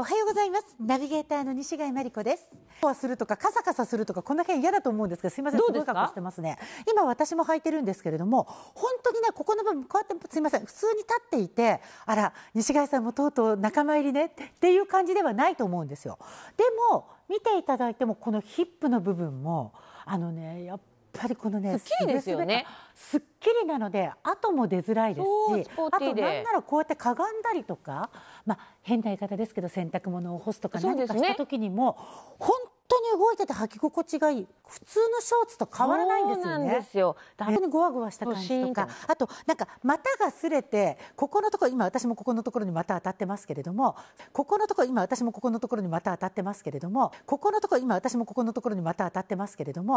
おはようございますナビゲーターの西貝真理子ですはするとかカサカサするとかこんな辺嫌だと思うんですが、すいませんどうですかしてますね今私も履いてるんですけれども本当にねここの部分こうやってすみません普通に立っていてあら西貝さんもとうとう仲間入りねっていう感じではないと思うんですよでも見ていただいてもこのヒップの部分もあのねやっぱりこのねすっきりですよねすっきりなので後も出づらいですしあとなんならこうやってかがんだりとか、まあ、変な言い方ですけど洗濯物を干すとか何かした時にも、ね、本当に動いてて履き心地がいい普通のショーツと変わらないんですよね。ですよ本当にごわごわした感じとかあとなんか股が擦れてここのところ今私もここのところに股当たってますけれどもここのところ今私もここのところに股当たってますけれどもここのところ今私もここのところに股当たってますけれども